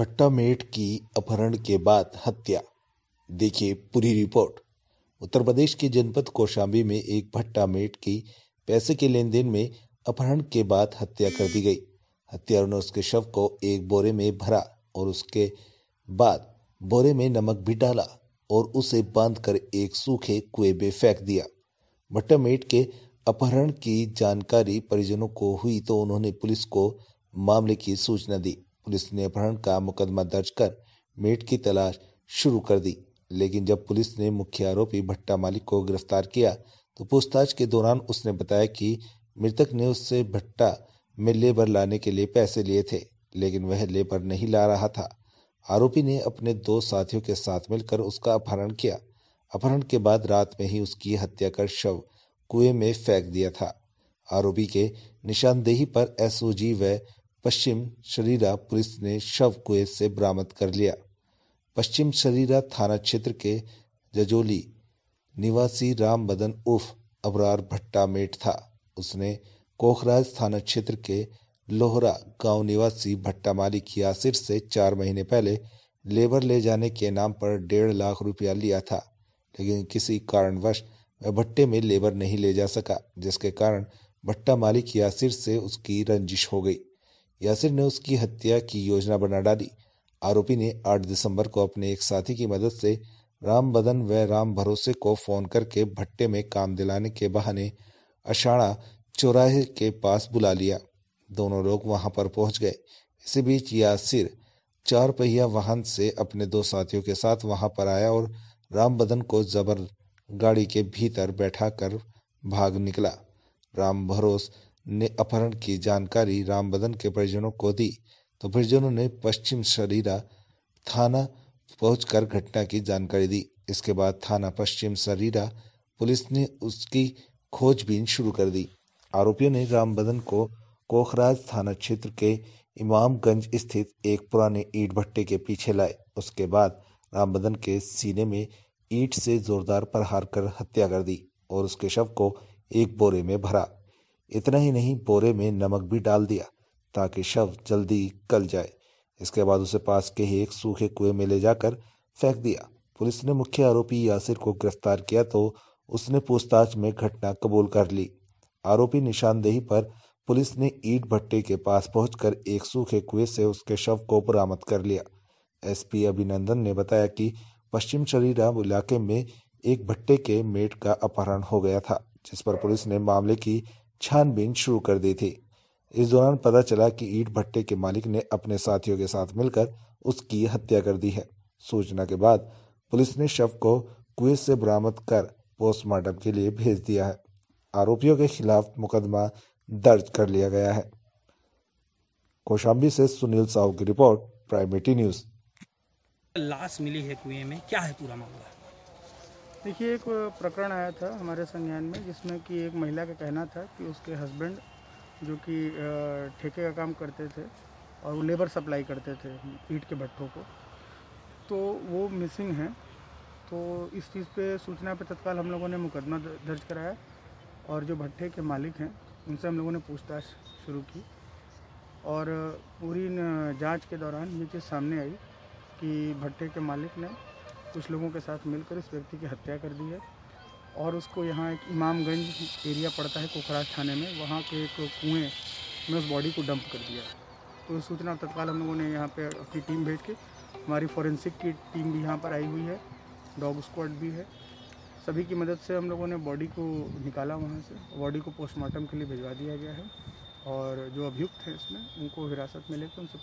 met की अपहरण के बाद हत्या देखिए पूरी रिपोर्ट उत्तर प्रदेश के जनपद कौशाम्बी में एक भट्टा मेट की पैसे के लेन देन में अपहरण के बाद हत्या कर दी गई हत्यारों ने उसके शव को एक बोरे में भरा और उसके बाद बोरे में नमक भी डाला और उसे बांधकर एक सूखे कुएं में फेंक दिया भट्टा मेट के अपहरण की जानकारी परिजनों को हुई तो उन्होंने पुलिस को मामले की सूचना दी पुलिस ने अपहरण का मुकदमा दर्ज कर मेट की तलाश शुरू कर दी लेकिन जब पुलिस ने मुख्य आरोपी भट्टा मालिक को गिरफ्तार किया तो पूछताछ के दौरान उसने बताया कि मृतक ने उससे भट्टा में लेबर लाने के लिए पैसे लिए थे लेकिन वह लेबर नहीं ला रहा था आरोपी ने अपने दो साथियों के साथ मिलकर उसका अपहरण किया अपहरण के बाद रात में ही उसकी हत्या कर शव कुएं में फेंक दिया था आरोपी के निशानदेही पर एसओजी व पश्चिम शरीरा पुलिस ने शव कुएं से बरामद कर लिया पश्चिम शरीरा थाना क्षेत्र के जजोली निवासी राम बदन उर्फ अबरार भट्टा मेट था उसने कोखराज थाना क्षेत्र के लोहरा गांव निवासी भट्टा मालिक की आसिर से चार महीने पहले लेबर ले जाने के नाम पर डेढ़ लाख रुपया लिया था लेकिन किसी कारणवश वह भट्टे में लेबर नहीं ले जा सका जिसके कारण भट्टा मालिक की से उसकी रंजिश हो गई यासिर ने उसकी हत्या की योजना बना डाली आरोपी ने 8 दिसंबर को अपने एक साथी की मदद से राम बदन व राम भरोसे को फोन करके भट्टे में काम दिलाने के बहाने अषाढ़ा चौराहे के पास बुला लिया दोनों लोग वहां पर पहुंच गए इसी बीच यासिर चार पहिया वाहन से अपने दो साथियों के साथ वहां पर आया और राम बदन को जबर गाड़ी के भीतर बैठा कर भाग निकला राम भरोस ने अपहरण की जानकारी रामबदन के परिजनों को दी तो परिजनों ने पश्चिम सरीरा थाना पहुंचकर घटना की जानकारी दी इसके बाद थाना पश्चिम सरीरा पुलिस ने उसकी खोजबीन शुरू कर दी आरोपियों ने रामबदन को कोखराज थाना क्षेत्र के इमामगंज स्थित एक पुराने ईट भट्टे के पीछे लाए उसके बाद रामबदन के सीने में ईट से जोरदार प्रहार कर हत्या कर दी और उसके शव को एक बोरे में भरा इतना ही नहीं बोरे में नमक भी डाल दिया ताकि शव जल्दी गल जाए इसके बाद उसे पास के ही एक सूखे कुएं में ले जाकर फेंक दिया पुलिस ने मुख्य आरोपी यासिर को गिरफ्तार किया तो उसने पूछताछ में घटना कबूल कर ली आरोपी निशानदेही पर पुलिस ने ईट भट्टे के पास पहुंचकर एक सूखे कुएं से उसके शव को बरामद कर लिया एसपी अभिनंदन ने बताया कि पश्चिम शरीरा इलाके में एक भट्टे के मेट का अपहरण हो गया था जिस पर पुलिस ने मामले की छानबीन शुरू कर दी थी इस दौरान पता चला कि ईट भट्टे के मालिक ने अपने साथियों के साथ मिलकर उसकी हत्या कर दी है सूचना के बाद पुलिस ने शव को कुएं से बरामद कर पोस्टमार्टम के लिए भेज दिया है आरोपियों के खिलाफ मुकदमा दर्ज कर लिया गया है कोशाम्बी से सुनील साहू की रिपोर्ट प्राइमेटी न्यूज लाश मिली है कुएं में क्या है पूरा मामला देखिए एक प्रकरण आया था हमारे संज्ञान में जिसमें कि एक महिला का कहना था कि उसके हस्बैंड जो कि ठेके का काम करते थे और वो लेबर सप्लाई करते थे ईट के भट्ठों को तो वो मिसिंग हैं तो इस चीज़ पे सूचना पे तत्काल हम लोगों ने मुकदमा दर्ज कराया और जो भट्टे के मालिक हैं उनसे हम लोगों ने पूछताछ शुरू की और पूरी जांच के दौरान ये चीज़ सामने आई कि भट्टे के मालिक ने कुछ लोगों के साथ मिलकर इस व्यक्ति की हत्या कर दी है और उसको यहाँ एक इमामगंज एरिया पड़ता है कोखराज थाने में वहाँ के एक कुएँ में उस बॉडी को डंप कर दिया तो सूचना तत्काल हम लोगों ने यहाँ पर अपनी टीम भेज के हमारी फॉरेंसिक की टीम भी यहाँ पर आई हुई है डॉग स्क्वाड भी है सभी की मदद से हम लोगों ने बॉडी को निकाला वहाँ से बॉडी को पोस्टमार्टम के लिए भिजवा दिया गया है और जो अभियुक्त हैं इसमें उनको हिरासत में लेकर उनसे